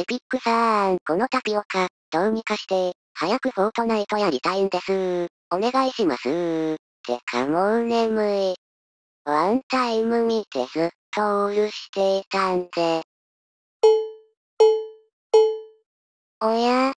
エピックさーん。このタピオカ、どうにかして、早くフォートナイトやりたいんですー。お願いしますー。てかもう眠い。ワンタイム見てずっとオールしていたんで。おや